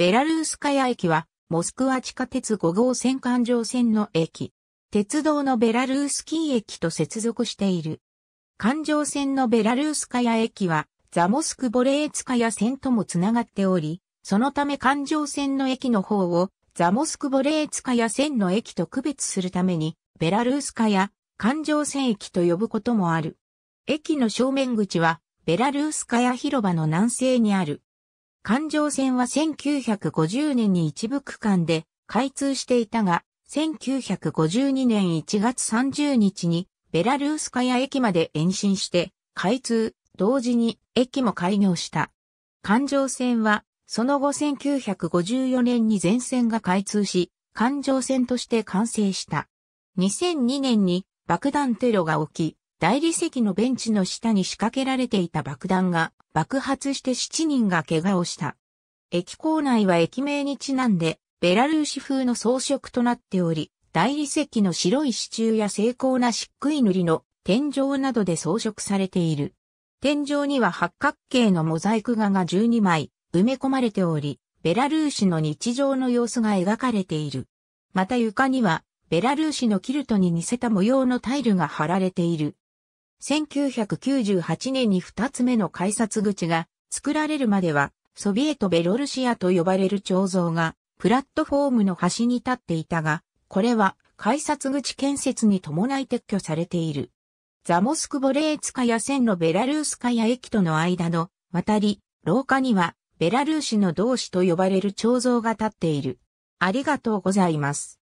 ベラルースカヤ駅は、モスクワ地下鉄5号線環状線の駅。鉄道のベラルースキー駅と接続している。環状線のベラルースカヤ駅は、ザモスクボレーツカヤ線ともつながっており、そのため環状線の駅の方を、ザモスクボレーツカヤ線の駅と区別するために、ベラルースカヤ、環状線駅と呼ぶこともある。駅の正面口は、ベラルースカヤ広場の南西にある。環状線は1950年に一部区間で開通していたが、1952年1月30日にベラルースカヤ駅まで延伸して開通、同時に駅も開業した。環状線はその後1954年に全線が開通し、環状線として完成した。2002年に爆弾テロが起き、大理石のベンチの下に仕掛けられていた爆弾が爆発して7人が怪我をした。駅構内は駅名にちなんで、ベラルーシ風の装飾となっており、大理石の白い支柱や精巧な漆喰塗りの天井などで装飾されている。天井には八角形のモザイク画が12枚埋め込まれており、ベラルーシの日常の様子が描かれている。また床には、ベラルーシのキルトに似せた模様のタイルが貼られている。1998年に2つ目の改札口が作られるまでは、ソビエトベロルシアと呼ばれる彫像が、プラットフォームの端に立っていたが、これは改札口建設に伴い撤去されている。ザモスクボレーツカや線路ベラルースカや駅との間の渡り、廊下にはベラルーシの同志と呼ばれる彫像が立っている。ありがとうございます。